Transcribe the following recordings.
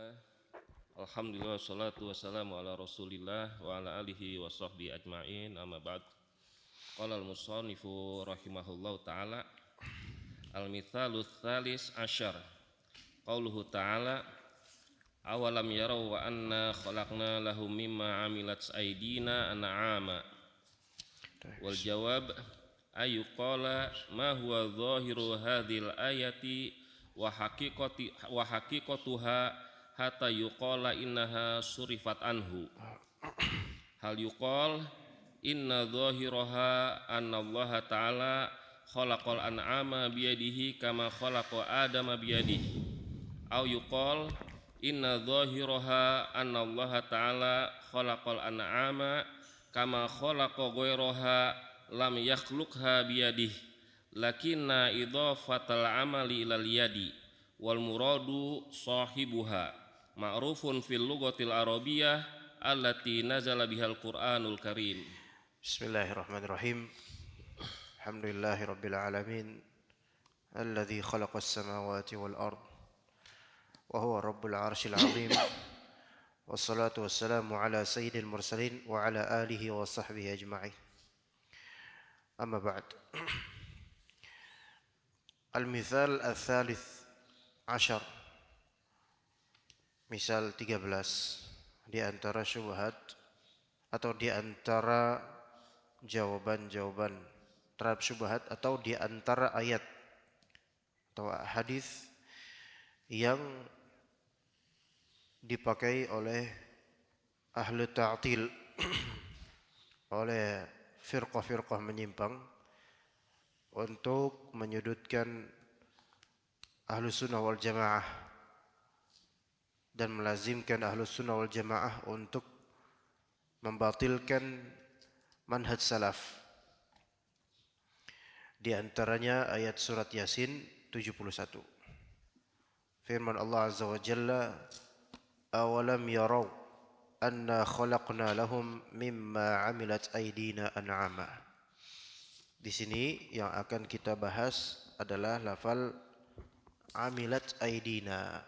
Bismillah Alhamdulillah wassalatu wassalamu ala rasulillah wa ala alihi wa sahbihi ajma'in amma ba'd Qala al-musannifu rahimahullahu ta'ala Al-mithalu thalis asyar Qawluhu ta'ala Awalam yarau wa anna khalaqna lahum mimma amilat aydina an'ama Wal jawab ayu qala ma huwa zahiru hadhil ayati wa haqiqati wa haqiqatuha hatta yuqala innaha surifat anhu hal yuqal inna zahiraha anna Allah ta'ala khalaqal an'ama biyadihi kama khalaqa adama biyadihi au yuqal inna zahiraha anna Allah ta'ala khalaqal an'ama kama khalaqa ghairaha lam yakhluqha biyadihi lakinna idhafatal amali ilal yadi wal muradu sahibuha ma'rufun fil lughatil arabiyyah allati nazala bihal Qur'anul Karim. Bismillahirrahmanirrahim. Alhamdulillahi rabbil alamin alladhi khalaqa as-samawati wal ard wa huwa rabbul arshil azim. Wassalatu wassalamu ala sayyidil mursalin wa ala alihi wa sahbihi ajma'in. أما بعد المثال الثالث عشر misal 13 di antara syubhat atau di antara jawaban-jawaban terhadap syubhat atau di antara ayat atau hadis yang dipakai oleh ahli ta'til oleh firqah-firqah menyimpang untuk menyudutkan ahlu sunnah wal jamaah dan melazimkan ahlus sunnah wal jamaah untuk membatilkan manhaj salaf. Di antaranya ayat surat Yasin 71. Firman Allah Azza wa Jalla, "Awalam yarau anna khalaqna lahum mimma 'amilat aydina an'ama." Di sini yang akan kita bahas adalah lafal 'amilat aydina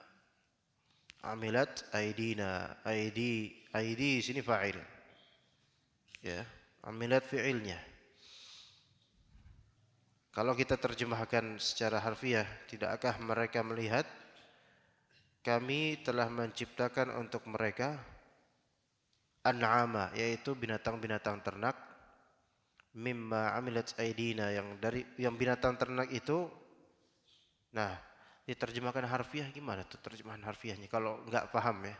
amilat aidina aidi aidi sini fa'il ya amilat fi'ilnya kalau kita terjemahkan secara harfiah tidakkah mereka melihat kami telah menciptakan untuk mereka an'ama yaitu binatang-binatang ternak mimma amilat aidina yang dari yang binatang ternak itu nah diterjemahkan harfiah gimana tuh terjemahan harfiahnya kalau nggak paham ya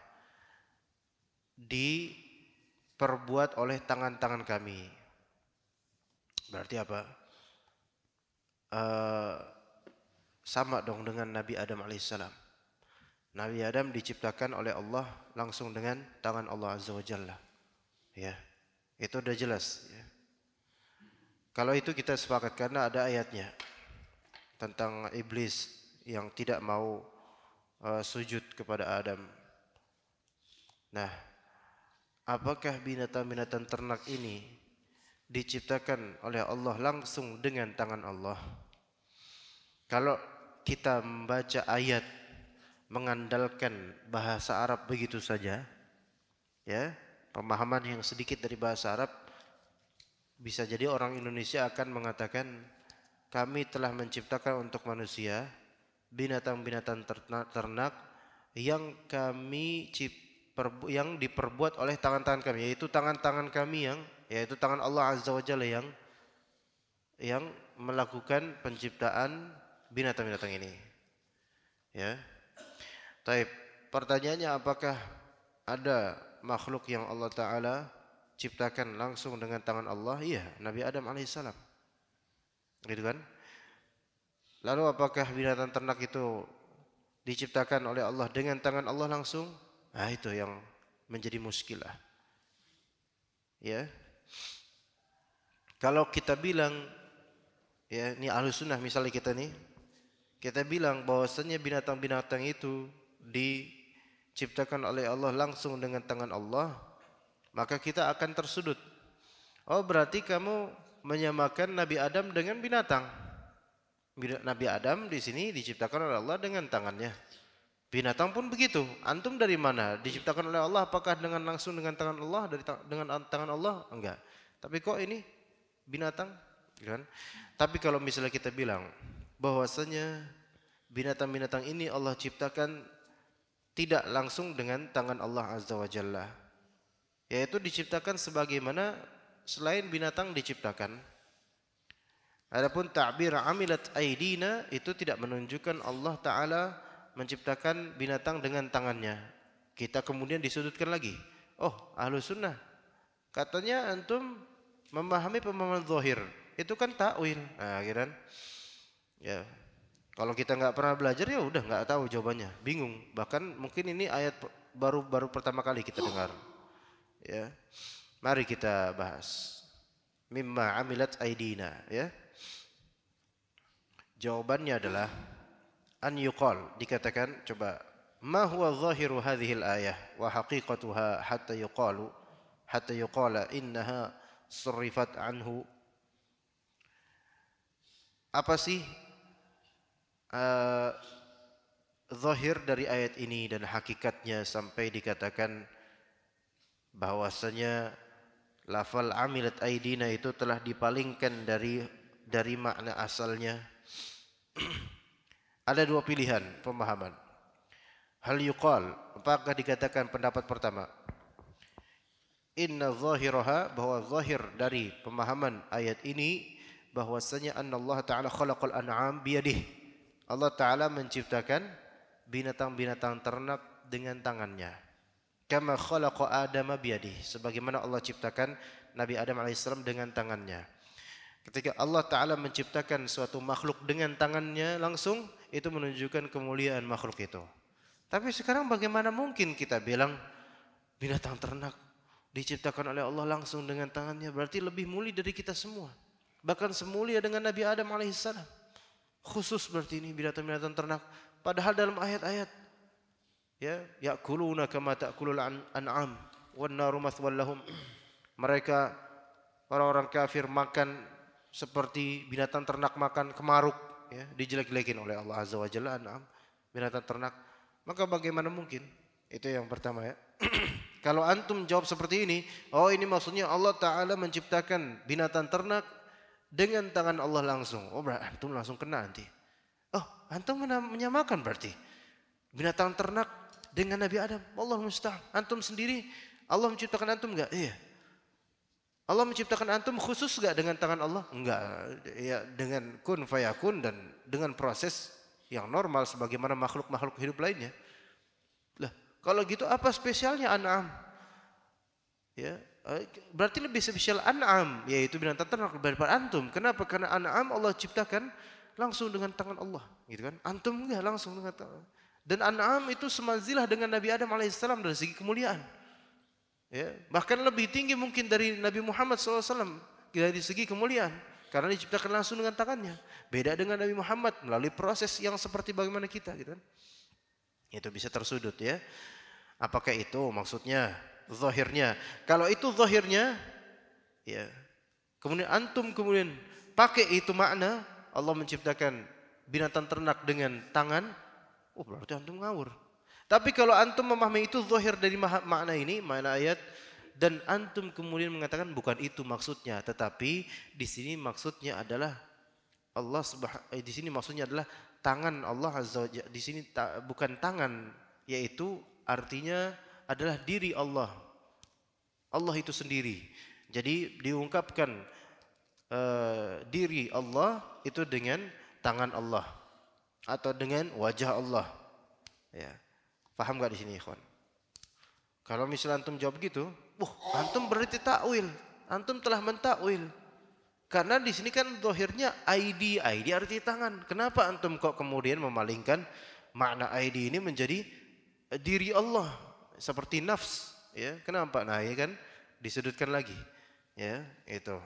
diperbuat oleh tangan-tangan kami berarti apa e, sama dong dengan Nabi Adam alaihissalam Nabi Adam diciptakan oleh Allah langsung dengan tangan Allah azza wajalla ya itu udah jelas ya. kalau itu kita sepakat karena ada ayatnya tentang iblis yang tidak mau uh, sujud kepada Adam. Nah, apakah binatang-binatang ternak ini diciptakan oleh Allah langsung dengan tangan Allah? Kalau kita membaca ayat mengandalkan bahasa Arab begitu saja, ya, pemahaman yang sedikit dari bahasa Arab bisa jadi orang Indonesia akan mengatakan kami telah menciptakan untuk manusia binatang-binatang ternak yang kami yang diperbuat oleh tangan-tangan kami yaitu tangan-tangan kami yang yaitu tangan Allah Azza wa Jalla yang yang melakukan penciptaan binatang-binatang ini. Ya. tapi pertanyaannya apakah ada makhluk yang Allah taala ciptakan langsung dengan tangan Allah? Iya, Nabi Adam alaihissalam. Gitu kan? Lalu apakah binatang ternak itu diciptakan oleh Allah dengan tangan Allah langsung? Nah, itu yang menjadi muskilah. Ya. Kalau kita bilang ya, ini ahlu sunnah misalnya kita nih, kita bilang bahwasanya binatang-binatang itu diciptakan oleh Allah langsung dengan tangan Allah, maka kita akan tersudut. Oh, berarti kamu menyamakan Nabi Adam dengan binatang. Nabi Adam di sini diciptakan oleh Allah dengan tangannya. Binatang pun begitu. Antum dari mana? Diciptakan oleh Allah apakah dengan langsung dengan tangan Allah dari dengan tangan Allah? Enggak. Tapi kok ini binatang? Gitu kan? Tapi kalau misalnya kita bilang bahwasanya binatang-binatang ini Allah ciptakan tidak langsung dengan tangan Allah Azza wa Jalla. Yaitu diciptakan sebagaimana selain binatang diciptakan. Adapun ta'bir amilat aidina itu tidak menunjukkan Allah taala menciptakan binatang dengan tangannya. Kita kemudian disudutkan lagi. Oh, ahlu sunnah. Katanya antum memahami pemahaman zahir. Itu kan takwil. Nah, gitu kan? Ya. Kalau kita nggak pernah belajar ya udah nggak tahu jawabannya, bingung. Bahkan mungkin ini ayat baru baru pertama kali kita dengar. Ya. Mari kita bahas. Mimma amilat aidina, ya. Jawabannya adalah an yuqal dikatakan coba ma huwa zahiru hadhihi al-ayah wa haqiqatuha hatta yuqalu hatta yuqala innaha surifat anhu apa sih uh, zahir dari ayat ini dan hakikatnya sampai dikatakan bahwasanya lafal amilat aidina itu telah dipalingkan dari dari makna asalnya Ada dua pilihan pemahaman. Hal yuqal, apakah dikatakan pendapat pertama? Inna zahiraha bahwa zahir dari pemahaman ayat ini bahwasanya Allah Ta'ala khalaqal an'am biyadih. Allah Ta'ala menciptakan binatang-binatang ternak dengan tangannya. Kama khalaqa Adam biyadih. Sebagaimana Allah ciptakan Nabi Adam alaihissalam dengan tangannya. Ketika Allah Ta'ala menciptakan suatu makhluk dengan tangannya langsung, itu menunjukkan kemuliaan makhluk itu. Tapi sekarang bagaimana mungkin kita bilang binatang ternak diciptakan oleh Allah langsung dengan tangannya berarti lebih mulia dari kita semua. Bahkan semulia dengan Nabi Adam alaihissalam. Khusus berarti ini binatang-binatang ternak. Padahal dalam ayat-ayat ya yakuluna kama ta'kulul an'am wan naru Mereka orang-orang kafir makan seperti binatang ternak makan kemaruk ya, dijelek-jelekin oleh Allah Azza wa Jalla an'am binatang ternak maka bagaimana mungkin itu yang pertama ya kalau antum jawab seperti ini oh ini maksudnya Allah taala menciptakan binatang ternak dengan tangan Allah langsung oh berarti antum langsung kena nanti oh antum menyamakan berarti binatang ternak dengan Nabi Adam Allah mustahil antum sendiri Allah menciptakan antum enggak iya Allah menciptakan antum khusus gak dengan tangan Allah? Enggak, ya dengan kun fayakun dan dengan proses yang normal sebagaimana makhluk-makhluk hidup lainnya. Lah, kalau gitu apa spesialnya an'am? Ya, eh, berarti lebih spesial an'am yaitu binatang ternak daripada antum. Kenapa? Karena an'am Allah ciptakan langsung dengan tangan Allah, gitu kan? Antum enggak langsung dengan tangan. Dan an'am itu semanzilah dengan Nabi Adam alaihissalam dari segi kemuliaan. Ya, bahkan lebih tinggi mungkin dari Nabi Muhammad SAW dari segi kemuliaan karena diciptakan langsung dengan tangannya. Beda dengan Nabi Muhammad melalui proses yang seperti bagaimana kita gitu kan. Itu bisa tersudut ya. Apakah itu maksudnya Zohirnya. Kalau itu zohirnya, ya. Kemudian antum kemudian pakai itu makna Allah menciptakan binatang ternak dengan tangan, oh berarti antum ngawur. Tapi kalau antum memahami itu zahir dari makna ini, makna ayat dan antum kemudian mengatakan bukan itu maksudnya, tetapi di sini maksudnya adalah Allah subhanahu eh, di sini maksudnya adalah tangan Allah azza Di sini ta, bukan tangan yaitu artinya adalah diri Allah. Allah itu sendiri. Jadi diungkapkan uh, diri Allah itu dengan tangan Allah atau dengan wajah Allah. Ya faham gak di sini ikhwan? Kalau misalnya antum jawab gitu, wah antum berarti takwil. Antum telah mentakwil. Karena di sini kan dohirnya ID, ID arti tangan. Kenapa antum kok kemudian memalingkan makna ID ini menjadi eh, diri Allah seperti nafs? Ya, kenapa? Nah, ya kan disudutkan lagi. Ya, itu.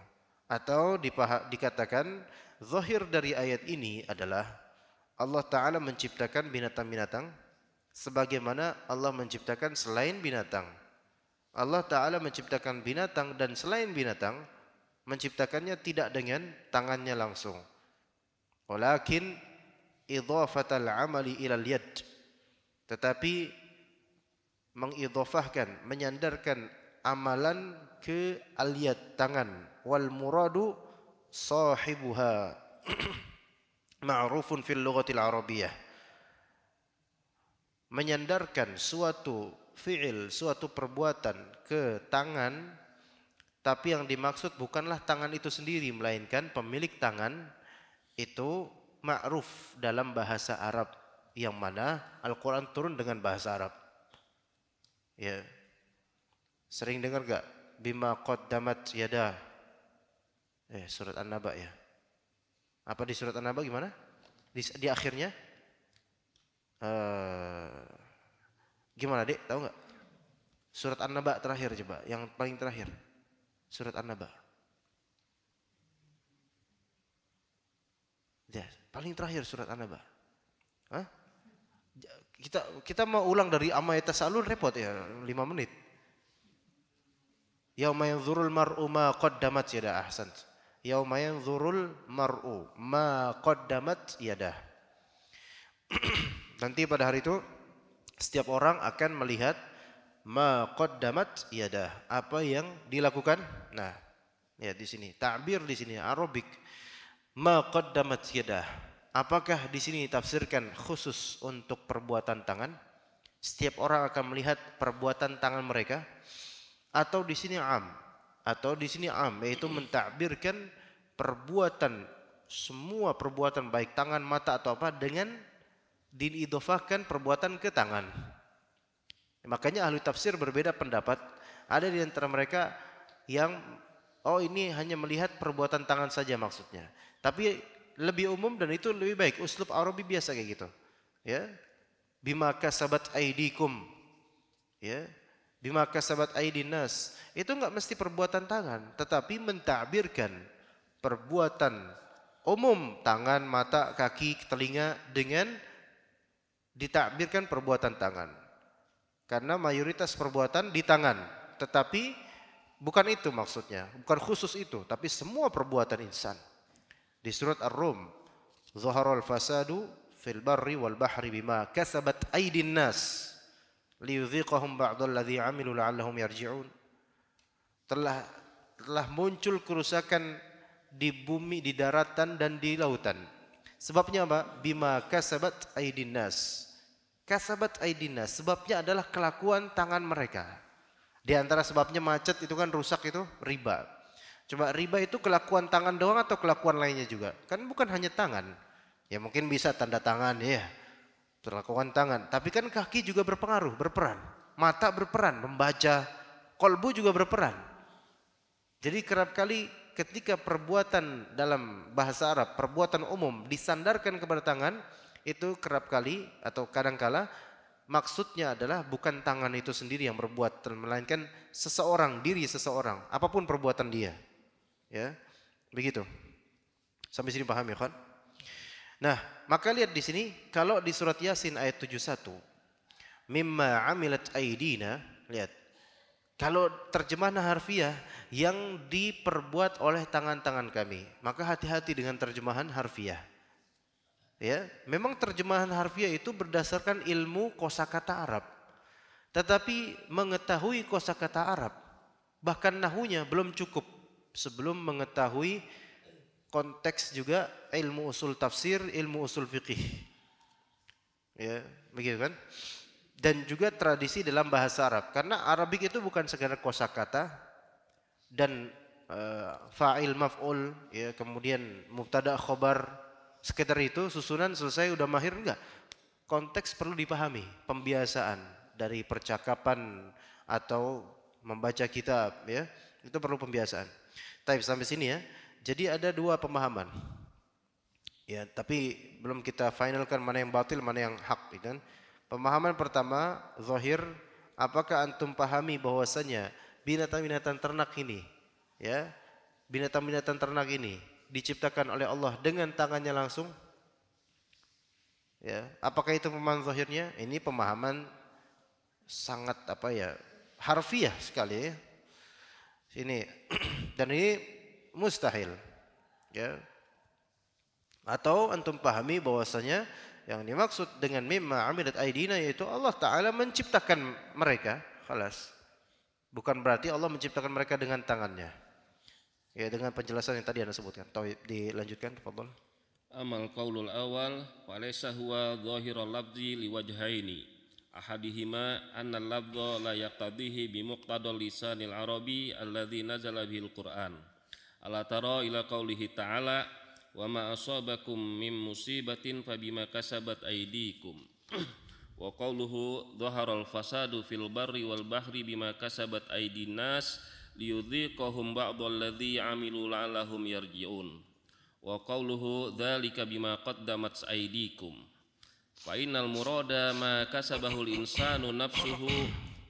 Atau dipaha, dikatakan zahir dari ayat ini adalah Allah Ta'ala menciptakan binatang-binatang sebagaimana Allah menciptakan selain binatang. Allah Ta'ala menciptakan binatang dan selain binatang, menciptakannya tidak dengan tangannya langsung. Walakin idhafatal amali ilal yad. Tetapi mengidhafahkan, menyandarkan amalan ke aliyat tangan. Wal muradu sahibuha ma'rufun fil lughatil arabiyah menyandarkan suatu fi'il, suatu perbuatan ke tangan tapi yang dimaksud bukanlah tangan itu sendiri melainkan pemilik tangan itu ma'ruf dalam bahasa Arab yang mana Al-Qur'an turun dengan bahasa Arab. Ya. Sering dengar gak bima qaddamat yada? Eh surat An-Naba ya. Apa di surat An-Naba gimana? Di, di akhirnya uh, gimana dek tahu nggak surat an-naba terakhir coba yang paling terakhir surat an-naba ya paling terakhir surat an-naba Hah? kita kita mau ulang dari amayat tasalul repot ya lima menit yauma yanzurul mar'u ma qaddamat yada ahsan yauma yanzurul mar'u ma qaddamat yada Nanti pada hari itu setiap orang akan melihat maqaddamat yadah, apa yang dilakukan. Nah, ya di sini takbir di sini Arabik maqaddamat yadah. Apakah di sini ditafsirkan khusus untuk perbuatan tangan? Setiap orang akan melihat perbuatan tangan mereka atau di sini am atau di sini am yaitu mentakbirkan perbuatan semua perbuatan baik tangan mata atau apa dengan diidofahkan perbuatan ke tangan. Makanya ahli tafsir berbeda pendapat. Ada di antara mereka yang oh ini hanya melihat perbuatan tangan saja maksudnya. Tapi lebih umum dan itu lebih baik. Uslub Arabi biasa kayak gitu. Ya. Bima kasabat aidikum. Ya. Bima kasabat aidin nas. Itu enggak mesti perbuatan tangan, tetapi mentakbirkan perbuatan umum tangan, mata, kaki, telinga dengan ditakbirkan perbuatan tangan. Karena mayoritas perbuatan di tangan, tetapi bukan itu maksudnya, bukan khusus itu, tapi semua perbuatan insan. Di surat Ar-Rum, "Zaharul fasadu fil barri wal bahri bima kasabat aidin nas liyudhiqahum ba'dallazi 'amilu la'allahum yarji'un." Telah telah muncul kerusakan di bumi, di daratan dan di lautan. Sebabnya apa? Bima kasabat aidin nas Kasabat aidina, sebabnya adalah kelakuan tangan mereka. Di antara sebabnya macet itu kan rusak itu riba. Coba riba itu kelakuan tangan doang atau kelakuan lainnya juga? Kan bukan hanya tangan. Ya mungkin bisa tanda tangan ya. Kelakuan tangan. Tapi kan kaki juga berpengaruh, berperan. Mata berperan, membaca. Kolbu juga berperan. Jadi kerap kali ketika perbuatan dalam bahasa Arab, perbuatan umum disandarkan kepada tangan, itu kerap kali atau kadangkala maksudnya adalah bukan tangan itu sendiri yang berbuat melainkan seseorang diri seseorang apapun perbuatan dia ya begitu sampai sini paham ya kan nah maka lihat di sini kalau di surat yasin ayat 71 mimma amilat aidina lihat kalau terjemahan harfiah yang diperbuat oleh tangan-tangan kami maka hati-hati dengan terjemahan harfiah Ya, memang terjemahan harfiah itu berdasarkan ilmu kosakata Arab. Tetapi mengetahui kosakata Arab bahkan nahunya belum cukup sebelum mengetahui konteks juga ilmu usul tafsir, ilmu usul fikih. Ya, begitu kan? Dan juga tradisi dalam bahasa Arab karena Arabik itu bukan sekadar kosakata dan uh, fa'il maf'ul ya kemudian mubtada khobar sekitar itu susunan selesai udah mahir enggak? Konteks perlu dipahami, pembiasaan dari percakapan atau membaca kitab ya, itu perlu pembiasaan. Tapi sampai sini ya. Jadi ada dua pemahaman. Ya, tapi belum kita finalkan mana yang batil, mana yang hak, ya kan? Pemahaman pertama, zahir, apakah antum pahami bahwasanya binatang-binatang ternak ini, ya, binatang-binatang ternak ini diciptakan oleh Allah dengan tangannya langsung? Ya, apakah itu pemahaman zahirnya? Ini pemahaman sangat apa ya? harfiah sekali ya. Ini dan ini mustahil. Ya. Atau antum pahami bahwasanya yang dimaksud dengan mimma amilat aidina yaitu Allah taala menciptakan mereka, khalas. Bukan berarti Allah menciptakan mereka dengan tangannya. Ya dengan penjelasan yang tadi Anda sebutkan. Tahu dilanjutkan tafadhol. Amal qaulul awal walaysa huwa dhahirul lafzi liwajhaini. Ahadihima anna lafdha la yaqtadihi bi muqtadal lisanil arabi alladhi nazala bihil Qur'an. Ala tara ila qaulihi ta'ala wa ma asabakum min musibatin fabima kasabat aydikum. wa qauluhu dhaharal fasadu fil barri wal bahri bima kasabat aydin nas liyudhiqahum ba'dalladhi amilu la'allahum yarji'un wa qawluhu dhalika bima qaddamat aydikum fa innal murada ma kasabahul insanu nafsuhu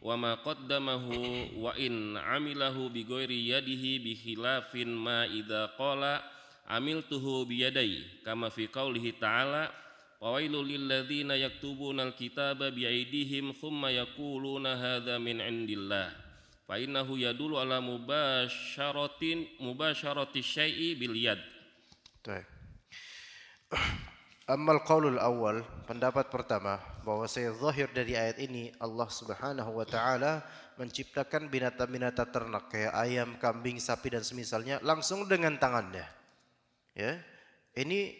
wa ma qaddamahu wa in amilahu bi ghairi yadihi bi khilafin ma idza qala amiltuhu bi yadai kama fi qawlihi ta'ala Wawailul lilladzina yaktubuna alkitaba bi aydihim thumma yaquluna hadza min indillah fa innahu yadulu ala mubasyaratin mubasyarati syai'i bil yad. Baik. Ammal qaulul awal, pendapat pertama bahwa saya zahir dari ayat ini Allah Subhanahu wa taala menciptakan binatang-binatang ternak kayak ayam, kambing, sapi dan semisalnya langsung dengan tangannya. Ya. Ini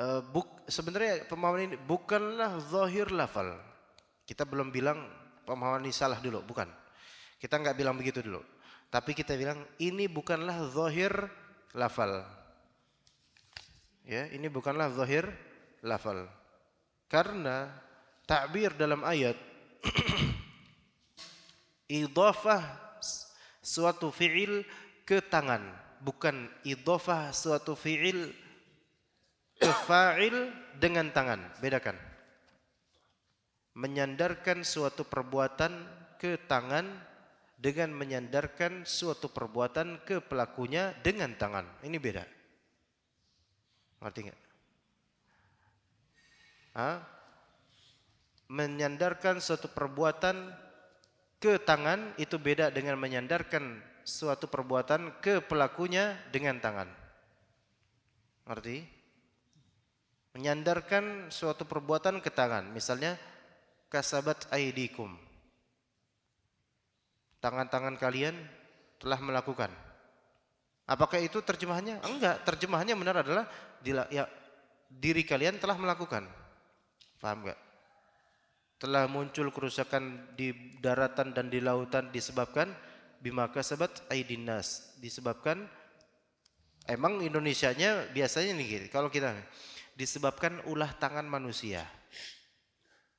uh, buk, sebenarnya pemahaman ini bukanlah zahir lafal. Kita belum bilang pemahaman ini salah dulu, bukan. Kita nggak bilang begitu dulu. Tapi kita bilang ini bukanlah zohir lafal. Ya, ini bukanlah zohir lafal. Karena takbir dalam ayat idofah suatu fi'il ke tangan, bukan idofah suatu fi'il ke fa'il dengan tangan. Bedakan. Menyandarkan suatu perbuatan ke tangan dengan menyandarkan suatu perbuatan ke pelakunya dengan tangan. Ini beda. Ngerti nggak? Menyandarkan suatu perbuatan ke tangan itu beda dengan menyandarkan suatu perbuatan ke pelakunya dengan tangan. Ngerti? Menyandarkan suatu perbuatan ke tangan. Misalnya, kasabat aidikum tangan-tangan kalian telah melakukan. Apakah itu terjemahannya? Enggak, terjemahannya benar adalah ya, diri kalian telah melakukan. Paham enggak? Telah muncul kerusakan di daratan dan di lautan disebabkan bimaka sabat aidinas disebabkan emang Indonesianya biasanya nih kalau kita disebabkan ulah tangan manusia.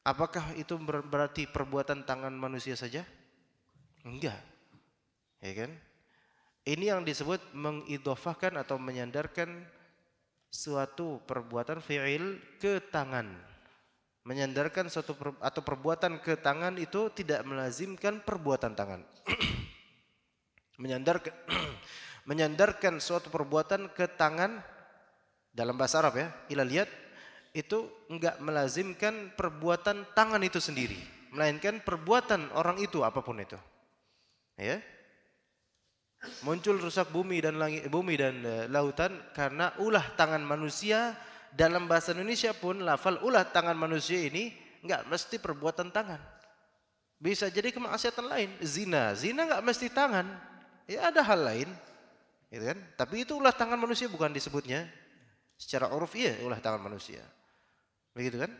Apakah itu berarti perbuatan tangan manusia saja? Enggak. Ya kan? Ini yang disebut mengidofahkan atau menyandarkan suatu perbuatan fi'il ke tangan. Menyandarkan suatu per, atau perbuatan ke tangan itu tidak melazimkan perbuatan tangan. menyandarkan menyandarkan suatu perbuatan ke tangan dalam bahasa Arab ya, ila lihat itu enggak melazimkan perbuatan tangan itu sendiri, melainkan perbuatan orang itu apapun itu ya muncul rusak bumi dan langit bumi dan eh, lautan karena ulah tangan manusia dalam bahasa Indonesia pun lafal ulah tangan manusia ini nggak mesti perbuatan tangan bisa jadi kemaksiatan lain zina zina nggak mesti tangan ya ada hal lain gitu kan tapi itu ulah tangan manusia bukan disebutnya secara uruf iya ulah tangan manusia begitu kan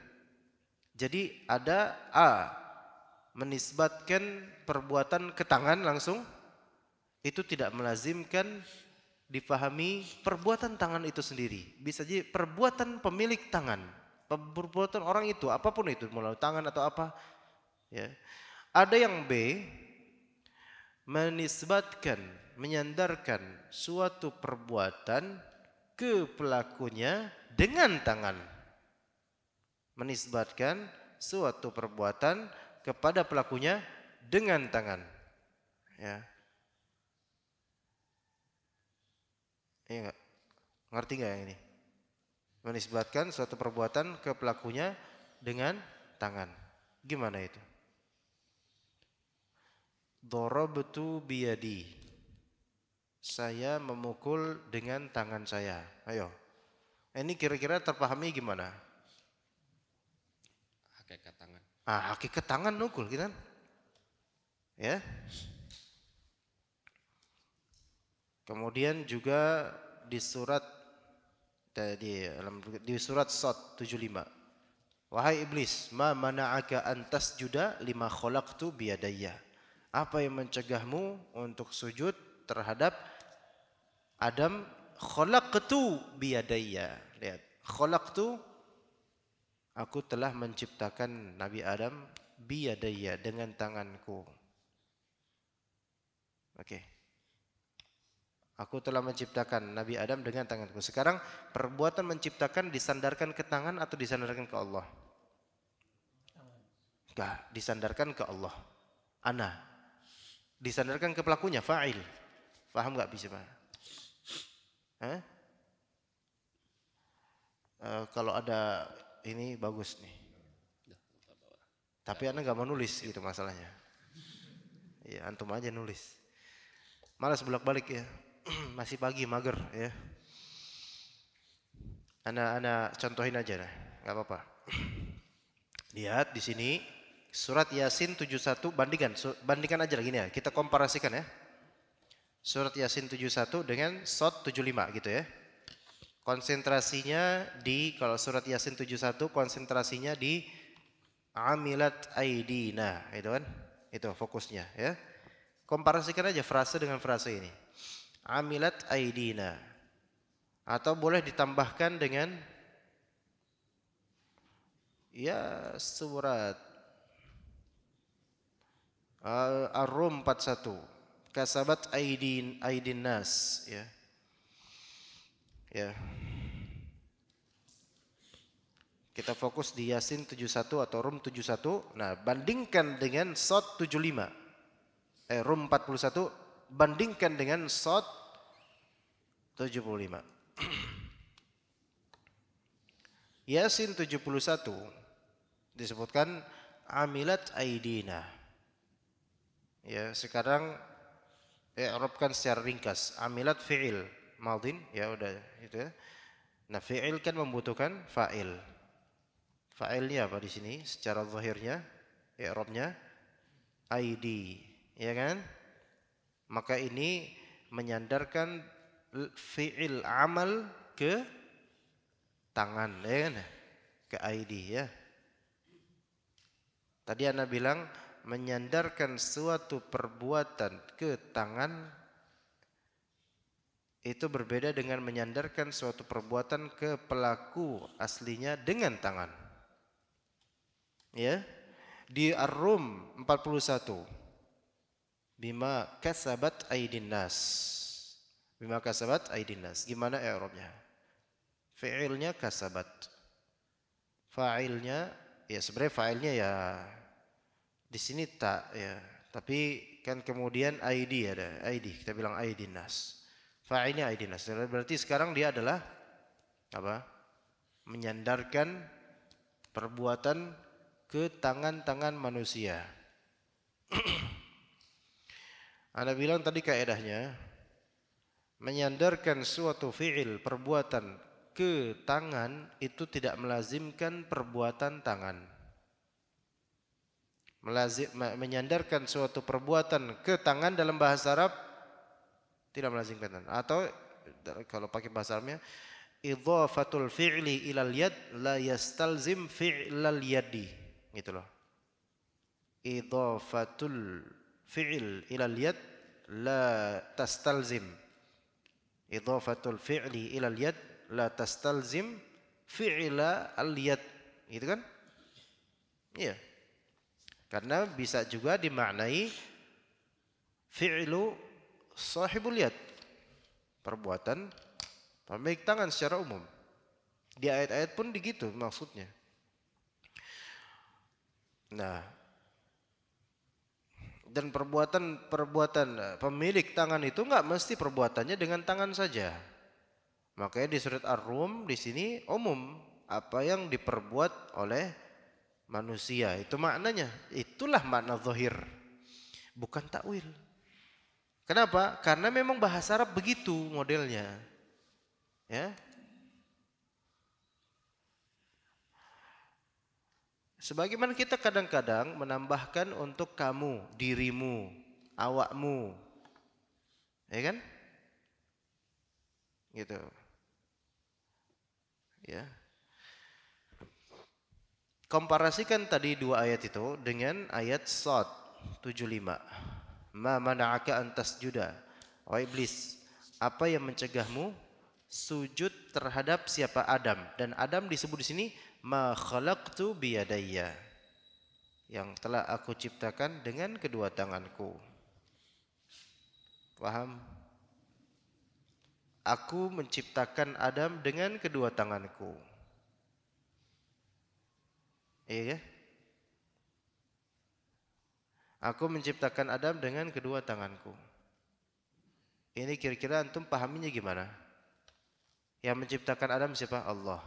jadi ada a menisbatkan perbuatan ke tangan langsung itu tidak melazimkan dipahami perbuatan tangan itu sendiri. Bisa jadi perbuatan pemilik tangan, perbuatan orang itu apapun itu melalui tangan atau apa. Ya. Ada yang B menisbatkan, menyandarkan suatu perbuatan ke pelakunya dengan tangan. Menisbatkan suatu perbuatan kepada pelakunya dengan tangan. Ya. Iya enggak? Ngerti enggak yang ini? Menisbatkan suatu perbuatan ke pelakunya dengan tangan. Gimana itu? Dorobtu biyadi. Saya memukul dengan tangan saya. Ayo. Ini kira-kira terpahami gimana? Ah, hakikat tangan nukul gitu kan. Ya. Kemudian juga di surat tadi di surat Sot 75. Wahai iblis, ma mana'aka an tasjuda lima khalaqtu biyadayya. Apa yang mencegahmu untuk sujud terhadap Adam khalaqtu biyadayya. Lihat, khalaqtu Aku telah menciptakan Nabi Adam biadaya dengan tanganku. Oke. Aku telah menciptakan Nabi Adam dengan tanganku. Sekarang perbuatan menciptakan disandarkan ke tangan atau disandarkan ke Allah? Enggak, disandarkan ke Allah. Ana. Disandarkan ke pelakunya, fa'il. Faham enggak bisa, Pak? Eh? kalau ada ini bagus nih. Tapi anda nggak mau nulis gitu masalahnya. Ya antum aja nulis. Malas bolak balik ya. Masih pagi mager ya. Anda anda contohin aja lah, nggak apa-apa. Lihat di sini surat Yasin 71 bandingkan bandingkan aja gini ya. Kita komparasikan ya. Surat Yasin 71 dengan Sot 75 gitu ya. Konsentrasinya di kalau surat Yasin 71 konsentrasinya di amilat aidina, itu kan? Itu fokusnya ya. Komparasikan aja frase dengan frase ini. Amilat aidina. Atau boleh ditambahkan dengan ya surat eh, Ar-Rum 41. Kasabat aidin aidin nas ya. Ya. Kita fokus di Yasin 71 atau Rum 71. Nah, bandingkan dengan Sot 75. Eh, Rum 41 bandingkan dengan Sot 75. Yasin 71 disebutkan amilat aidina. Ya, sekarang ya, Arabkan secara ringkas. Amilat fi'il madin ya udah itu ya. Nah, fi'il kan membutuhkan fa'il. Fa'ilnya apa di sini? Secara zahirnya, i'rabnya ID, ya kan? Maka ini menyandarkan fi'il amal ke tangan, ya kan? Ke ID ya. Tadi Anda bilang menyandarkan suatu perbuatan ke tangan itu berbeda dengan menyandarkan suatu perbuatan ke pelaku aslinya dengan tangan. Ya. Di Ar-Rum 41. Bima kasabat aidin nas. Bima kasabat aidin nas. Gimana i'rabnya? Ya Fi'ilnya kasabat. Fa'ilnya ya sebenarnya fa'ilnya ya di sini tak ya. Tapi kan kemudian ID ada, ID kita bilang aidin nas. Fa'ini aidinas. Berarti sekarang dia adalah apa? Menyandarkan perbuatan ke tangan-tangan manusia. Anda bilang tadi kaidahnya menyandarkan suatu fi'il perbuatan ke tangan itu tidak melazimkan perbuatan tangan. Melazim, menyandarkan suatu perbuatan ke tangan dalam bahasa Arab tidak melazimkan Atau kalau pakai bahasa Arabnya idhafatul fi'li ilal yad la yastalzim fi'lal yadi. Gitu loh. Idhafatul fi'l ilal yad la tastalzim. Idhafatul fi'li ilal yad la tastalzim fi'la al yad. Gitu kan? Iya. Karena bisa juga dimaknai fi'lu sahibul yad. Perbuatan pemilik tangan secara umum. Di ayat-ayat pun begitu maksudnya. Nah, dan perbuatan-perbuatan eh, pemilik tangan itu nggak mesti perbuatannya dengan tangan saja. Makanya di surat Ar-Rum di sini umum apa yang diperbuat oleh manusia itu maknanya. Itulah makna zahir. Bukan takwil. Kenapa? Karena memang bahasa Arab begitu modelnya. Ya. Sebagaimana kita kadang-kadang menambahkan untuk kamu, dirimu, awakmu. Ya kan? Gitu. Ya. Komparasikan tadi dua ayat itu dengan ayat Sot 75 ma mana'aka an tasjuda wa iblis apa yang mencegahmu sujud terhadap siapa Adam dan Adam disebut di sini ma khalaqtu biyadayya yang telah aku ciptakan dengan kedua tanganku paham aku menciptakan Adam dengan kedua tanganku iya ya Aku menciptakan Adam dengan kedua tanganku. Ini kira-kira antum pahaminya gimana? Yang menciptakan Adam siapa? Allah.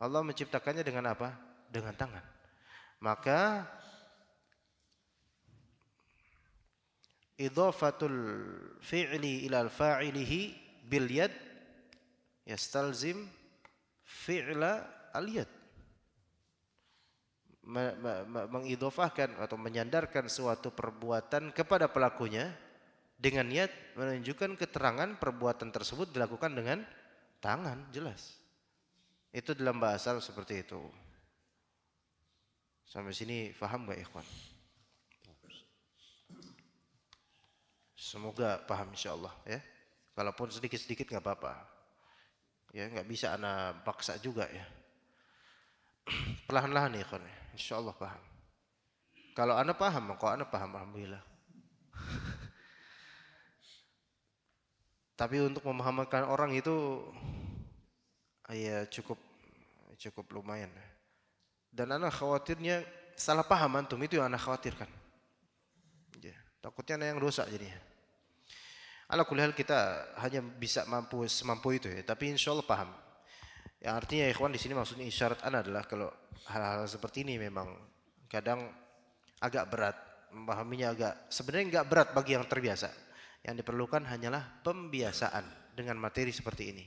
Allah menciptakannya dengan apa? Dengan tangan. Maka idhafatul fi'li ila al-fa'ilihi bil yad yastalzim fi'la al-yad mengidofahkan atau menyandarkan suatu perbuatan kepada pelakunya dengan niat menunjukkan keterangan perbuatan tersebut dilakukan dengan tangan jelas itu dalam bahasa seperti itu sampai sini faham gak ikhwan semoga paham insya Allah ya kalaupun sedikit-sedikit nggak apa-apa ya nggak bisa anak paksa juga ya perlahan-lahan nih ikhwan ya insya Allah paham. Kalau anda paham, kok anda paham, alhamdulillah. Tapi untuk memahamkan orang itu, ayah cukup cukup lumayan. Dan anak khawatirnya salah paham antum itu yang anak khawatirkan. Ya, takutnya anak yang rusak jadinya. Alakulihal kita hanya bisa mampu semampu itu ya, tapi insya Allah paham. Yang artinya ikhwan di sini maksudnya isyarat ana adalah kalau hal-hal seperti ini memang kadang agak berat memahaminya agak sebenarnya nggak berat bagi yang terbiasa. Yang diperlukan hanyalah pembiasaan dengan materi seperti ini.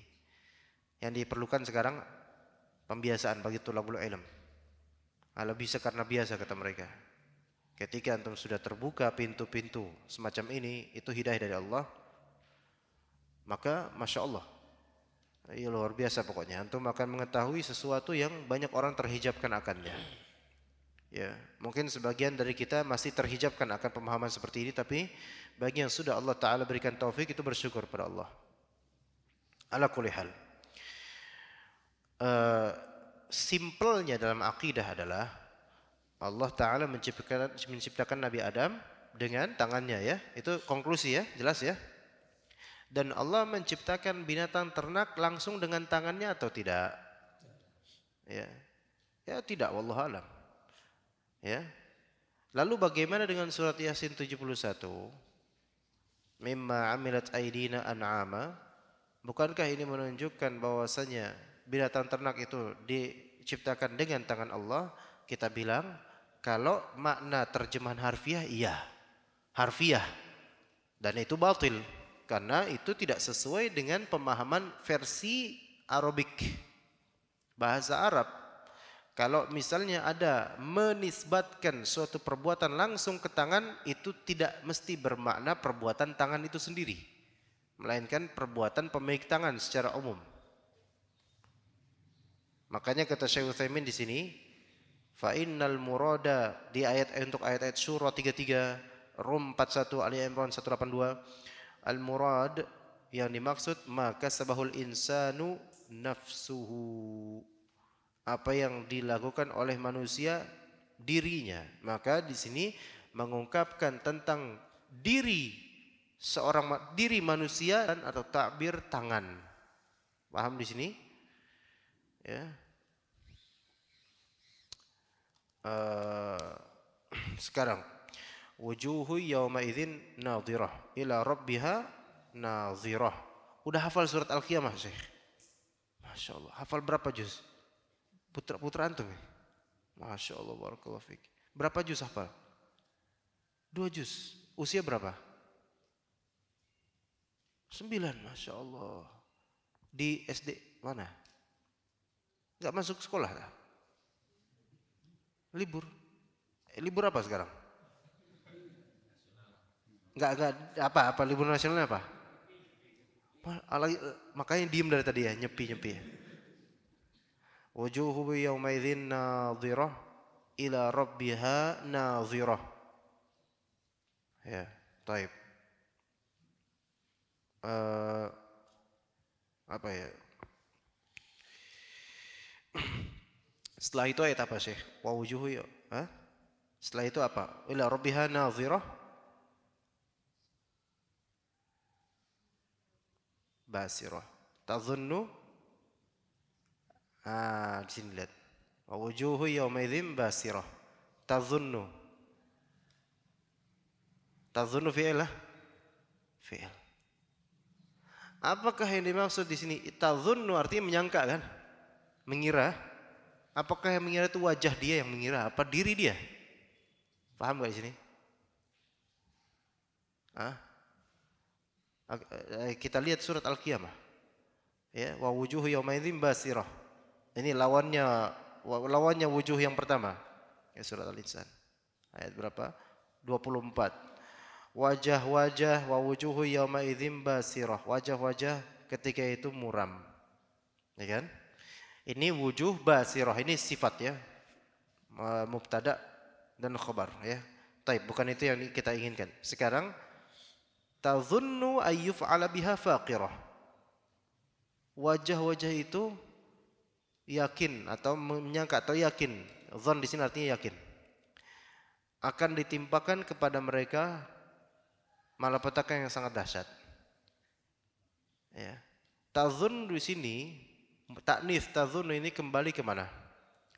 Yang diperlukan sekarang pembiasaan bagi tulabul ilm. Ala bisa karena biasa kata mereka. Ketika antum sudah terbuka pintu-pintu semacam ini, itu hidayah dari Allah. Maka Masya Allah, Iya luar biasa pokoknya. Antum akan mengetahui sesuatu yang banyak orang terhijabkan akannya. Ya, mungkin sebagian dari kita masih terhijabkan akan pemahaman seperti ini tapi bagi yang sudah Allah taala berikan taufik itu bersyukur pada Allah. Ala kulli hal. Uh, simpelnya dalam akidah adalah Allah taala menciptakan menciptakan Nabi Adam dengan tangannya ya. Itu konklusi ya, jelas ya. Dan Allah menciptakan binatang ternak langsung dengan tangannya atau tidak? Ya. Ya tidak wallahu alam. Ya. Lalu bagaimana dengan surat Yasin 71? Mimma amilat aidina an'ama. Bukankah ini menunjukkan bahwasanya binatang ternak itu diciptakan dengan tangan Allah? Kita bilang kalau makna terjemahan harfiah iya. Harfiah. Dan itu batil karena itu tidak sesuai dengan pemahaman versi Arabik bahasa Arab. Kalau misalnya ada menisbatkan suatu perbuatan langsung ke tangan itu tidak mesti bermakna perbuatan tangan itu sendiri, melainkan perbuatan pemilik tangan secara umum. Makanya kata Syekh Utsaimin di sini, fa innal murada di ayat untuk ayat-ayat surah 33, Rum 41, Ali Imran 182 al-murad yang dimaksud maka sabahul insanu nafsuhu apa yang dilakukan oleh manusia dirinya maka di sini mengungkapkan tentang diri seorang diri manusia dan atau takbir tangan paham di sini ya uh, sekarang Wujuhu yawma idzin nadhirah ila rabbiha nadhirah. Udah hafal surat Al-Qiyamah, Syekh? Masya Allah. Hafal berapa juz? Putra putra antum ya? Masya Allah, barakallahu fiik. Berapa juz hafal? Dua juz. Usia berapa? Sembilan, Masya Allah. Di SD mana? Gak masuk sekolah dah. Libur. Eh, libur apa sekarang? Enggak enggak apa apa libur nasionalnya apa? makanya diem dari tadi ya, nyepi-nyepi ya. Wujuhu yaumaidhin nazirah ila rabbiha nazirah. Ya, taib. Uh, apa ya? Setelah itu ayat apa sih? Wa wujuhu ya. Setelah itu apa? Ila rabbiha nazirah basirah. Tazunnu ah di sini lihat. Wa wujuhu yawmaidzin basirah. Tazunnu Tadhunnu fi'lah. Fi'il. Apakah yang dimaksud di sini? tazunnu artinya menyangka kan? Mengira. Apakah yang mengira itu wajah dia yang mengira apa diri dia? Paham gak di sini? ah Eh, eh, kita lihat surat Al-Qiyamah. Ya, wa wujuhu yaumaidhin basirah. Ini lawannya lawannya wujuh yang pertama. Ya, surat Al-Insan. Ayat berapa? 24. Wajah-wajah wa wujuhu yaumaidhin basirah. Wajah-wajah ketika itu muram. Ya kan? Ini wujuh basirah. Ini sifat ya. Eh, mubtada dan khabar ya. Taib, bukan itu yang kita inginkan. Sekarang tazunnu ayyuf ala biha faqirah. Wajah-wajah itu yakin atau menyangka atau yakin. Zon di sini artinya yakin. Akan ditimpakan kepada mereka malapetaka yang sangat dahsyat. Ya. Tazun di sini taknis tazun ini kembali ke mana?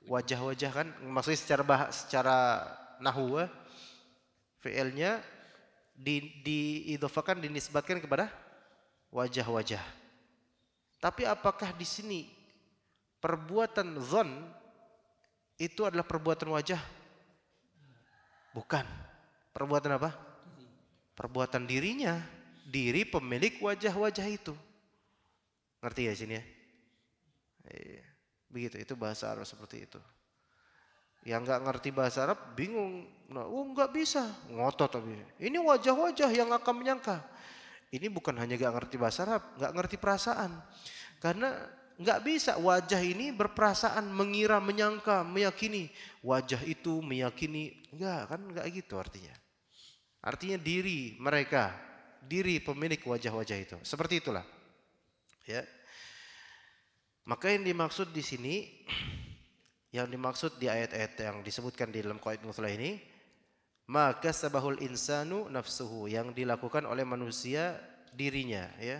Wajah-wajah kan maksudnya secara bahas, secara nahwa eh, fi'ilnya di, diidofakan dinisbatkan kepada wajah-wajah. Tapi apakah di sini perbuatan zon itu adalah perbuatan wajah? Bukan. Perbuatan apa? Perbuatan dirinya, diri pemilik wajah-wajah itu. Ngerti ya sini ya? Iya. Begitu, itu bahasa Arab seperti itu yang nggak ngerti bahasa Arab bingung. Nah, oh nggak bisa, ngotot tapi. Ini wajah-wajah yang akan menyangka. Ini bukan hanya nggak ngerti bahasa Arab, nggak ngerti perasaan. Karena nggak bisa wajah ini berperasaan mengira, menyangka, meyakini. Wajah itu meyakini, enggak kan enggak gitu artinya. Artinya diri mereka, diri pemilik wajah-wajah itu. Seperti itulah. Ya. Maka yang dimaksud di sini Yang dimaksud di ayat-ayat yang disebutkan di dalam Qaid Mutla ini, maka sabahul insanu nafsuhu yang dilakukan oleh manusia dirinya ya.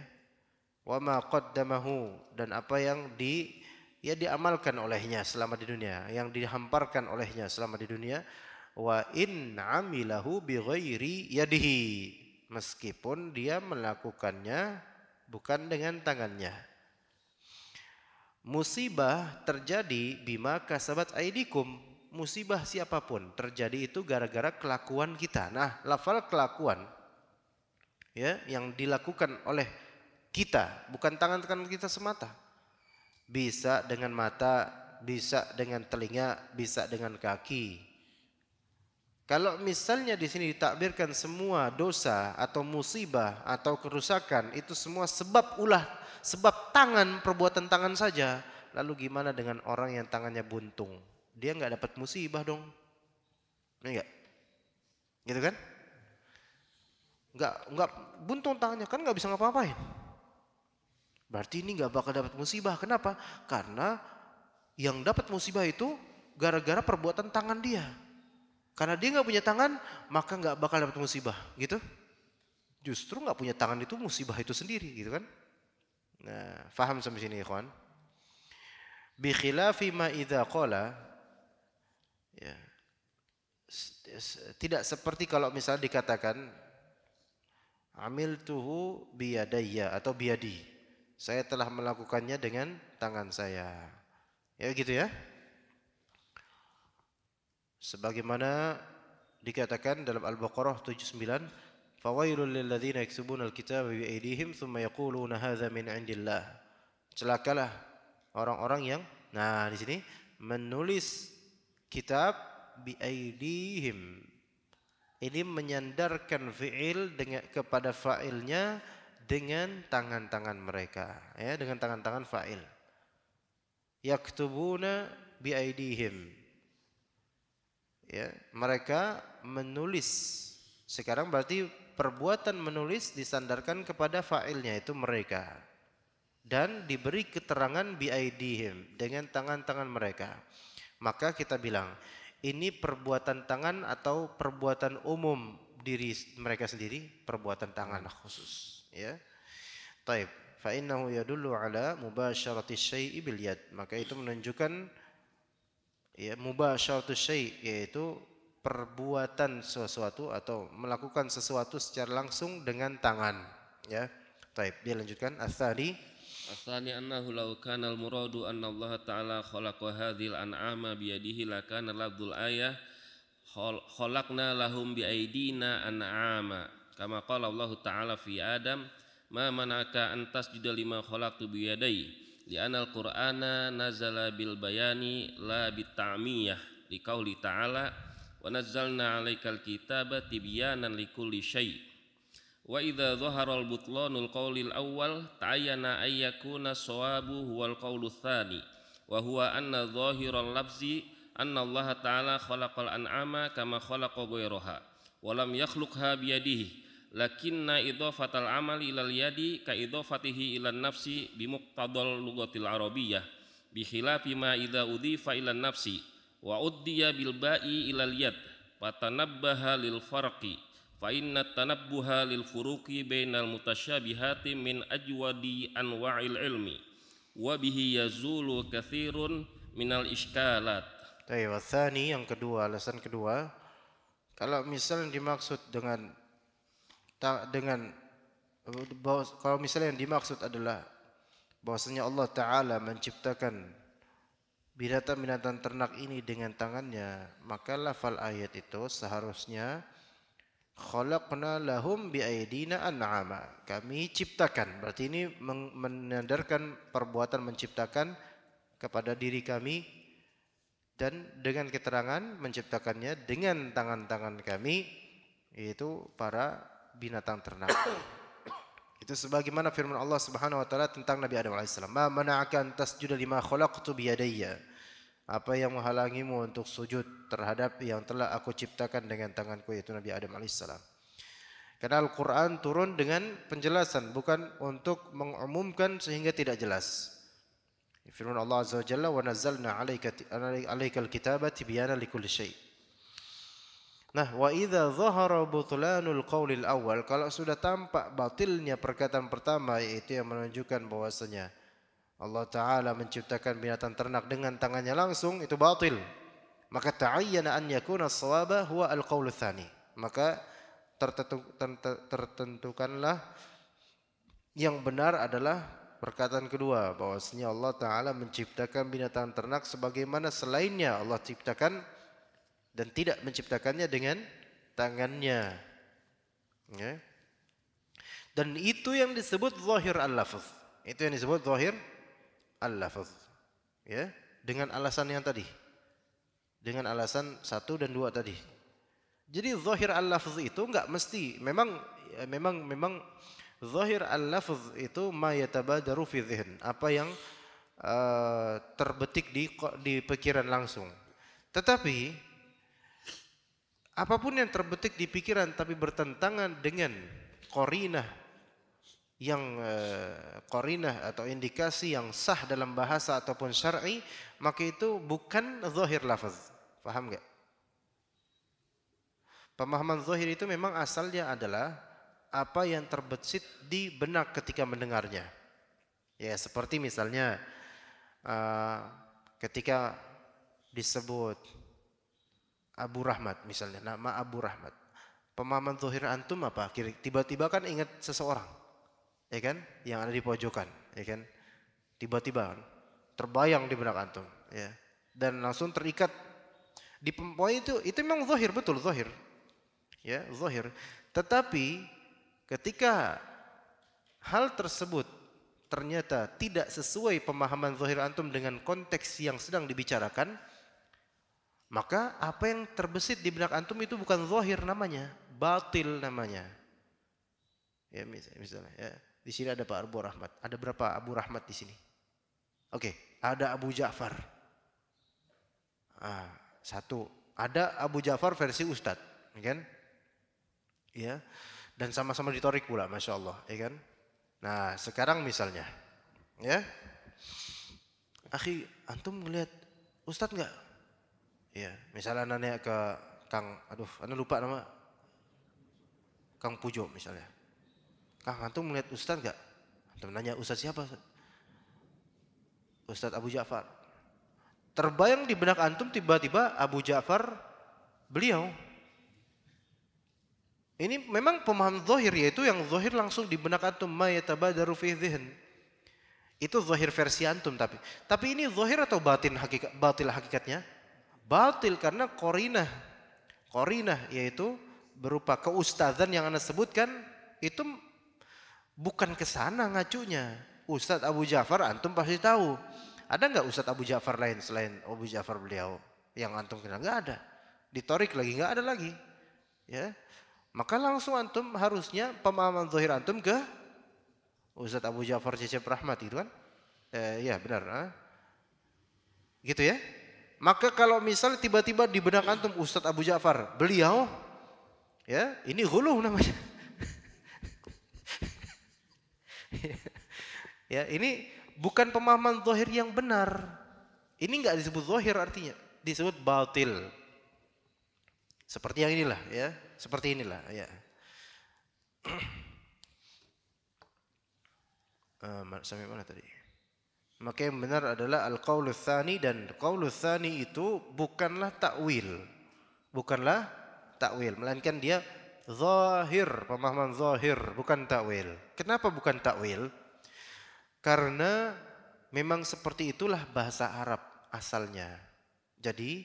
Wa ma qaddamahu dan apa yang di ya diamalkan olehnya selama di dunia, yang dihamparkan olehnya selama di dunia wa in amilahu bi ghairi yadihi meskipun dia melakukannya bukan dengan tangannya Musibah terjadi bima kasabat aidikum. Musibah siapapun terjadi itu gara-gara kelakuan kita. Nah, lafal kelakuan ya yang dilakukan oleh kita, bukan tangan-tangan kita semata. Bisa dengan mata, bisa dengan telinga, bisa dengan kaki, kalau misalnya di sini ditakbirkan semua dosa atau musibah atau kerusakan itu semua sebab ulah, sebab tangan perbuatan tangan saja. Lalu gimana dengan orang yang tangannya buntung? Dia nggak dapat musibah dong. Enggak. Iya gitu kan? Enggak, enggak buntung tangannya kan nggak bisa ngapa-ngapain. Berarti ini nggak bakal dapat musibah. Kenapa? Karena yang dapat musibah itu gara-gara perbuatan tangan dia. Karena dia nggak punya tangan, maka nggak bakal dapat musibah, gitu. Justru nggak punya tangan itu musibah itu sendiri, gitu kan? Nah, faham sampai sini, ikhwan? Bi khilafi ma idha qala ya. Tidak seperti kalau misalnya dikatakan amil tuhu biyadaya atau biadi. Saya telah melakukannya dengan tangan saya. Ya gitu ya sebagaimana dikatakan dalam Al-Baqarah 79 فَوَيْلٌ lil يَكْتُبُونَ الْكِتَابَ al ثُمَّ يَقُولُونَ هَذَا مِنْ yaquluna hadza celakalah orang-orang yang nah di sini menulis kitab bi ini menyandarkan fiil dengan kepada fa'ilnya dengan tangan-tangan mereka ya dengan tangan-tangan fa'il yaktubuna bi ya mereka menulis sekarang berarti perbuatan menulis disandarkan kepada fa'ilnya itu mereka dan diberi keterangan biaidihim dengan tangan-tangan mereka maka kita bilang ini perbuatan tangan atau perbuatan umum diri mereka sendiri perbuatan tangan khusus ya taib fa innahu yadullu ala mubasyarati syai'i bil yad maka itu menunjukkan ya mubasyaratus syai yaitu perbuatan sesuatu atau melakukan sesuatu secara langsung dengan tangan ya taib dia lanjutkan asali asali annahu law kana al muradu anna Allah taala khalaqa hadhil an'ama bi yadihi lakana ladzul ayah khalaqna lahum bi aidina an'ama kama qala Allah taala fi adam ma manaka antas tasjuda lima khalaqtu bi yadayhi li'anal qur'ana nazala bil bayani la bitamiyah liqauli ta'ala wa nazzalna 'alaikal kitaba tibyanan likulli syai' wa idza dhahara al butlanul qawlil awwal ta'ayyana ayyakuna sawabu huwal qawlu tsani wa huwa anna dhahiral lafzi anna Allah ta'ala khalaqal an'ama kama khalaqa ghayraha wa lam yakhluqha biyadihi lakinna idhafatal amali ilal yadi ka idhafatihi ilan nafsi bimuqtadal lugatil arabiyyah bi khilafi ma idza udhifa ilan nafsi wa uddiya bil ba'i ilal yad fatanabbaha lil farqi fa inna tanabbuha lil furuqi bainal mutasyabihati min ajwadi anwa'il ilmi wa bihi yazulu kathirun minal iskalat. Tayyib, yang kedua, alasan kedua Kalau misal dimaksud dengan dengan bahwa, kalau misalnya yang dimaksud adalah bahwasanya Allah taala menciptakan binatang-binatang ternak ini dengan tangannya, maka lafal ayat itu seharusnya khalaqna lahum biaidina an'ama. Kami ciptakan. Berarti ini menandarkan perbuatan menciptakan kepada diri kami dan dengan keterangan menciptakannya dengan tangan-tangan kami yaitu para binatang ternak. Itu sebagaimana firman Allah Subhanahu wa taala tentang Nabi Adam alaihissalam, "Ma mana'aka an tasjuda lima khalaqtu bi yadayya?" Apa yang menghalangimu untuk sujud terhadap yang telah aku ciptakan dengan tanganku yaitu Nabi Adam alaihissalam. Karena Al-Quran turun dengan penjelasan bukan untuk mengumumkan sehingga tidak jelas. Firman Allah Azza wa Jalla, "Wa nazzalna 'alaika 'alaikal kitaba tibyana likulli syai'." Nah, wa idza zahara butlanul qaulil awal, kalau sudah tampak batilnya perkataan pertama yaitu yang menunjukkan bahwasanya Allah taala menciptakan binatang ternak dengan tangannya langsung itu batil. Maka ta'ayyana an yakuna as-shawaba huwa al-qaul tsani. Maka tertentukanlah yang benar adalah perkataan kedua bahwasanya Allah taala menciptakan binatang ternak sebagaimana selainnya Allah ciptakan dan tidak menciptakannya dengan tangannya. Ya. Dan itu yang disebut zahir al-lafz. Itu yang disebut zahir al-lafz. Ya, dengan alasan yang tadi. Dengan alasan satu dan dua tadi. Jadi zahir al-lafz itu enggak mesti memang ya, memang memang zahir al-lafz itu ma yatabadaru fi dhihn, apa yang uh, terbetik di di pikiran langsung. Tetapi Apapun yang terbetik di pikiran tapi bertentangan dengan korinah yang eh, korinah atau indikasi yang sah dalam bahasa ataupun syar'i maka itu bukan zahir lafaz. Paham enggak? Pemahaman zahir itu memang asalnya adalah apa yang terbesit di benak ketika mendengarnya. Ya, seperti misalnya eh, ketika disebut Abu Rahmat misalnya, nama Abu Rahmat. Pemahaman zuhir antum apa? Tiba-tiba kan ingat seseorang. Ya kan? Yang ada di pojokan, ya kan? Tiba-tiba kan, terbayang di benak antum, ya. Dan langsung terikat di poin itu itu memang zahir betul zahir. Ya, zahir. Tetapi ketika hal tersebut ternyata tidak sesuai pemahaman zahir antum dengan konteks yang sedang dibicarakan, maka apa yang terbesit di benak antum itu bukan zahir namanya, batil namanya. Ya misalnya, ya. di sini ada Pak Abu Rahmat. Ada berapa Abu Rahmat di sini? Oke, okay. ada Abu Ja'far. Ah, satu, ada Abu Ja'far versi Ustadz, ya kan? Ya, dan sama-sama ditorik pula, masya Allah, ya kan? Nah, sekarang misalnya, ya, akhi, antum melihat Ustad nggak Iya, misalnya nanya ke Kang, aduh, anda lupa nama Kang Pujo misalnya. Kang, antum melihat Ustadz gak? Antum nanya Ustadz siapa? Ustadz Abu Ja'far. Terbayang di benak antum tiba-tiba Abu Ja'far beliau. Ini memang pemahaman zahir yaitu yang zahir langsung di benak antum mayatabadaru fi dhihn. Itu zahir versi antum tapi. Tapi ini zahir atau batin hakikat batil hakikatnya? Batil karena korinah. Korinah yaitu berupa keustazan yang Anda sebutkan itu bukan ke sana ngacunya. Ustadz Abu Ja'far antum pasti tahu. Ada nggak Ustadz Abu Ja'far lain selain Abu Ja'far beliau yang antum kenal? Nggak ada. di Torik lagi nggak ada lagi. Ya, maka langsung antum harusnya pemahaman zahir antum ke Ustadz Abu Ja'far Cecep Rahmat itu kan? Eh, ya benar. Ha? Ah. Gitu ya. Maka kalau misalnya tiba-tiba di benak antum Ustadz Abu Ja'far, beliau ya, ini hulu namanya. ya, ini bukan pemahaman zahir yang benar. Ini enggak disebut zahir artinya, disebut batil. Seperti yang inilah ya, seperti inilah ya. Uh, sampai mana tadi? Maka yang benar adalah al-qaulus dan qaulus tsani itu bukanlah takwil. Bukanlah takwil, melainkan dia zahir, pemahaman zahir, bukan takwil. Kenapa bukan takwil? Karena memang seperti itulah bahasa Arab asalnya. Jadi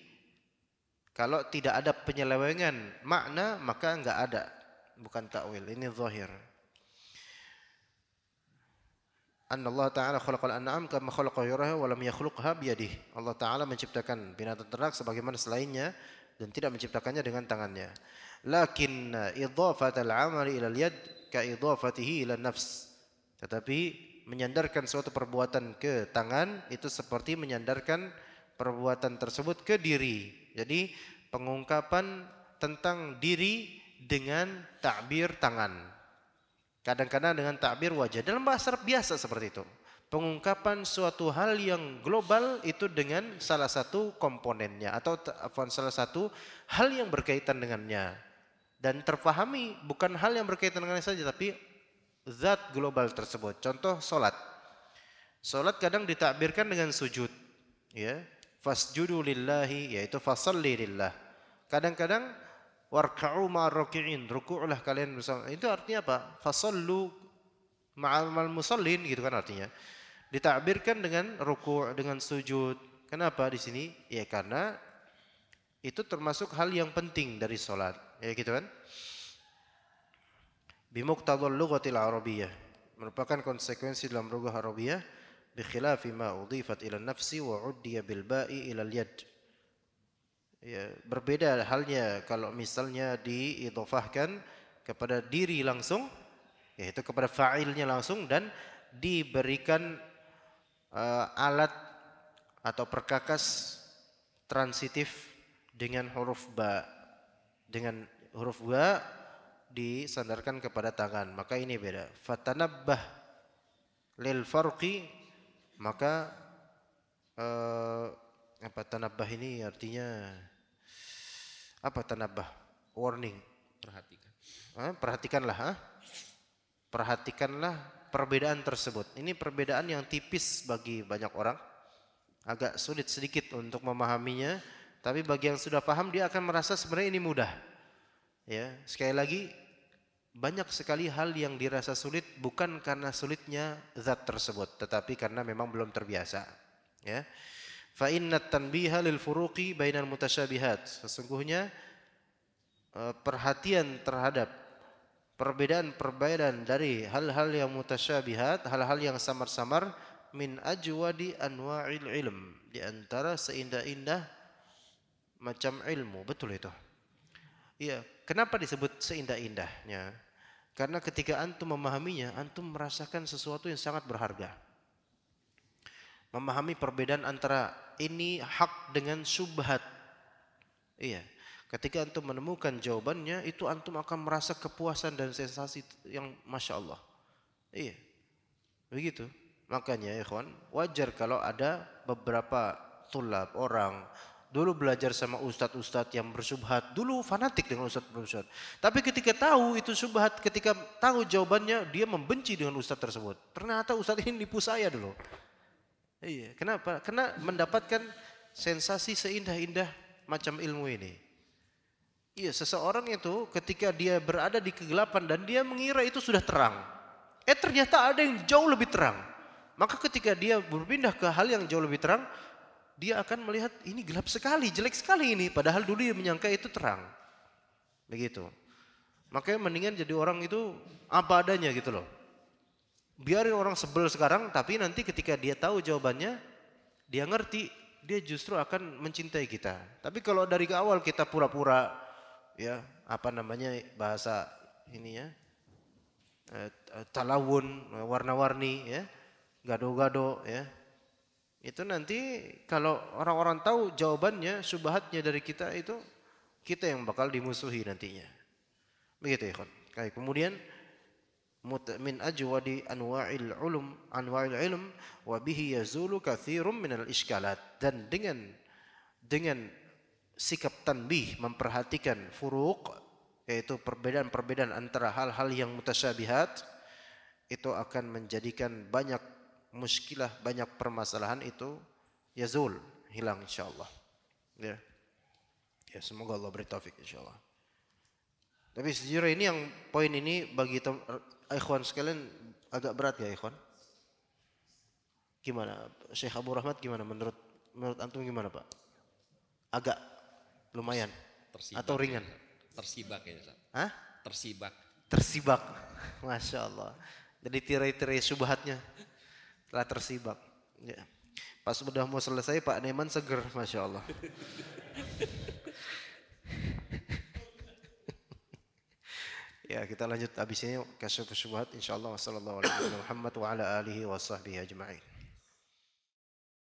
kalau tidak ada penyelewengan makna maka enggak ada bukan takwil, ini zahir. An Allah Ta'ala khalaqal an'am kama khalaqa ghayraha wa lam yakhluqha biyadih. Allah Ta'ala menciptakan binatang ternak sebagaimana selainnya dan tidak menciptakannya dengan tangannya. Lakin idhafatal 'amali ila al-yad ka idhafatihi ila nafs. Tetapi menyandarkan suatu perbuatan ke tangan itu seperti menyandarkan perbuatan tersebut ke diri. Jadi pengungkapan tentang diri dengan takbir tangan. Kadang-kadang dengan takbir wajah. Dalam bahasa Arab biasa seperti itu. Pengungkapan suatu hal yang global itu dengan salah satu komponennya atau salah satu hal yang berkaitan dengannya. Dan terpahami bukan hal yang berkaitan dengannya saja tapi zat global tersebut. Contoh solat. Solat kadang ditakbirkan dengan sujud. Ya, fasjudu lillahi yaitu fasalli lillah. Kadang-kadang warka'u ruku' ruku'lah kalian bersama itu artinya apa fasallu ma'al musallin gitu kan artinya ditakbirkan dengan ruku' dengan sujud kenapa di sini ya karena itu termasuk hal yang penting dari sholat. ya gitu kan bimuqtadul lughatil arabiyah merupakan konsekuensi dalam lugah arabiyah bikhilafi ma udifat ila nafsi wa uddiya bil ba'i ila al yad Ya, berbeda halnya kalau misalnya diidofahkan kepada diri langsung yaitu kepada fa'ilnya langsung dan diberikan uh, alat atau perkakas transitif dengan huruf ba dengan huruf ba disandarkan kepada tangan maka ini beda fatanabbah lil farqi maka eh, apa tanabah ini artinya apa tanabah? Warning. Perhatikan. Perhatikanlah. ha? Perhatikanlah perbedaan tersebut. Ini perbedaan yang tipis bagi banyak orang. Agak sulit sedikit untuk memahaminya. Tapi bagi yang sudah paham dia akan merasa sebenarnya ini mudah. Ya, sekali lagi banyak sekali hal yang dirasa sulit bukan karena sulitnya zat tersebut, tetapi karena memang belum terbiasa. Ya. Fa inna tanbiha lil furuqi bainal mutasyabihat. Sesungguhnya e, perhatian terhadap perbedaan-perbedaan dari hal-hal yang mutasyabihat, hal-hal yang samar-samar min ajwadi anwa'il ilm, di antara seindah-indah macam ilmu. Betul itu. Iya, kenapa disebut seindah-indahnya? Karena ketika antum memahaminya, antum merasakan sesuatu yang sangat berharga. Memahami perbedaan antara ini hak dengan subhat. Iya. Ketika antum menemukan jawabannya, itu antum akan merasa kepuasan dan sensasi yang masya Allah. Iya. Begitu. Makanya ikhwan, wajar kalau ada beberapa tulab, orang, dulu belajar sama ustadz-ustadz yang bersubhat, dulu fanatik dengan ustadz bersubhat. Tapi ketika tahu itu subhat, ketika tahu jawabannya, dia membenci dengan ustadz tersebut. Ternyata ustadz ini nipu saya dulu. Iya, kenapa? Karena mendapatkan sensasi seindah-indah macam ilmu ini. Iya, seseorang itu ketika dia berada di kegelapan dan dia mengira itu sudah terang. Eh ternyata ada yang jauh lebih terang. Maka ketika dia berpindah ke hal yang jauh lebih terang, dia akan melihat ini gelap sekali, jelek sekali ini. Padahal dulu dia menyangka itu terang. Begitu. Makanya mendingan jadi orang itu apa adanya gitu loh biarin orang sebel sekarang tapi nanti ketika dia tahu jawabannya dia ngerti dia justru akan mencintai kita tapi kalau dari awal kita pura-pura ya apa namanya bahasa ini ya eh, eh, talawun eh, warna-warni ya gado-gado ya itu nanti kalau orang-orang tahu jawabannya subhatnya dari kita itu kita yang bakal dimusuhi nantinya begitu ya kan kemudian min ajwadi anwa'il ulum anwa'il ilm wa bihi yazulu kathirum minal iskalat dan dengan dengan sikap tanbih memperhatikan furuq yaitu perbedaan-perbedaan antara hal-hal yang mutasyabihat itu akan menjadikan banyak muskilah banyak permasalahan itu yazul hilang insyaallah ya ya semoga Allah beri taufik insyaallah tapi sejujurnya ini yang poin ini bagi eh, ikhwan sekalian agak berat ya ikhwan? Gimana? Syekh Abu Rahmat gimana menurut menurut antum gimana Pak? Agak lumayan tersibak atau ya, ringan? Ya, tersibak ya Ustaz. Hah? Tersibak. Tersibak. Masya Allah. Jadi tirai-tirai subhatnya telah tersibak. Ya. Pas sudah mau selesai Pak Neman seger Masya Allah. Ya, kita lanjut habis ini kasih syubhat insyaallah wasallallahu alaihi sallam Muhammad wa ala alihi wa sahbihi ajma'in.